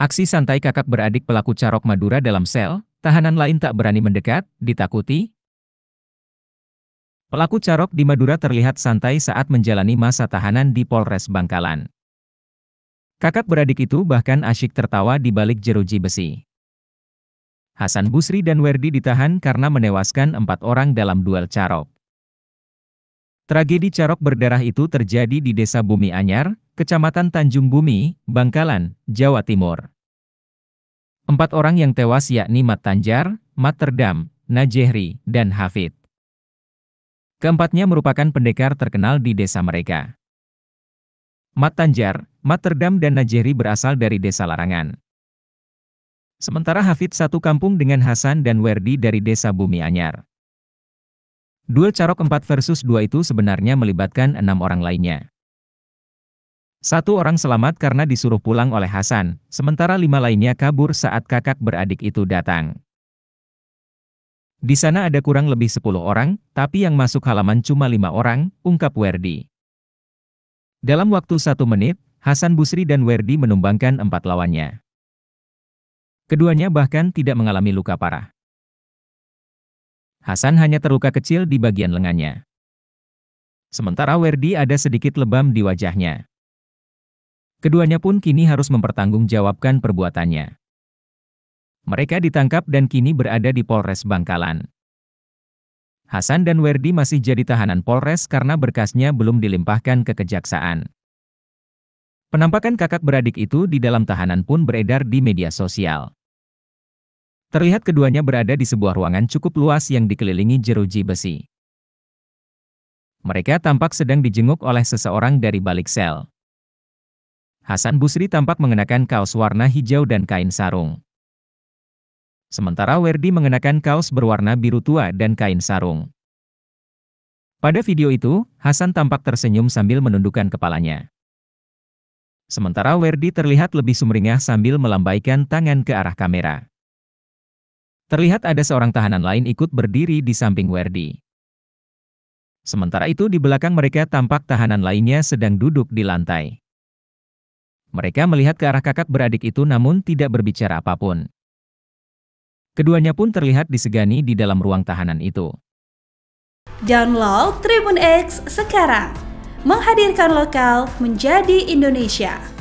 Aksi santai kakak beradik pelaku carok Madura dalam sel, tahanan lain tak berani mendekat, ditakuti. Pelaku carok di Madura terlihat santai saat menjalani masa tahanan di Polres Bangkalan. Kakak beradik itu bahkan asyik tertawa di balik jeruji besi. Hasan Busri dan Werdi ditahan karena menewaskan empat orang dalam duel carok. Tragedi carok berdarah itu terjadi di Desa Bumi Anyar, Kecamatan Tanjung Bumi, Bangkalan, Jawa Timur. Empat orang yang tewas yakni Mat Tanjar, Mat Terdam, Najehri, dan Hafid. Keempatnya merupakan pendekar terkenal di desa mereka. Mat Tanjar, Mat Terdam dan Najehri berasal dari desa Larangan. Sementara Hafid satu kampung dengan Hasan dan Werdi dari desa Bumi Anyar. Duel Carok 4 versus 2 itu sebenarnya melibatkan enam orang lainnya. Satu orang selamat karena disuruh pulang oleh Hasan, sementara lima lainnya kabur saat kakak beradik itu datang. Di sana ada kurang lebih sepuluh orang, tapi yang masuk halaman cuma lima orang, ungkap Werdi. Dalam waktu satu menit, Hasan Busri dan Werdi menumbangkan empat lawannya. Keduanya bahkan tidak mengalami luka parah. Hasan hanya terluka kecil di bagian lengannya. Sementara Werdi ada sedikit lebam di wajahnya. Keduanya pun kini harus mempertanggungjawabkan perbuatannya. Mereka ditangkap dan kini berada di Polres Bangkalan. Hasan dan Werdi masih jadi tahanan Polres karena berkasnya belum dilimpahkan ke kejaksaan. Penampakan kakak beradik itu di dalam tahanan pun beredar di media sosial. Terlihat keduanya berada di sebuah ruangan cukup luas yang dikelilingi jeruji besi. Mereka tampak sedang dijenguk oleh seseorang dari balik sel. Hasan Busri tampak mengenakan kaos warna hijau dan kain sarung. Sementara Werdi mengenakan kaos berwarna biru tua dan kain sarung. Pada video itu, Hasan tampak tersenyum sambil menundukkan kepalanya. Sementara Werdi terlihat lebih sumringah sambil melambaikan tangan ke arah kamera. Terlihat ada seorang tahanan lain ikut berdiri di samping Werdi. Sementara itu di belakang mereka tampak tahanan lainnya sedang duduk di lantai. Mereka melihat ke arah kakak beradik itu namun tidak berbicara apapun. Keduanya pun terlihat disegani di dalam ruang tahanan itu. Download Tribun X sekarang. Menghadirkan lokal menjadi Indonesia.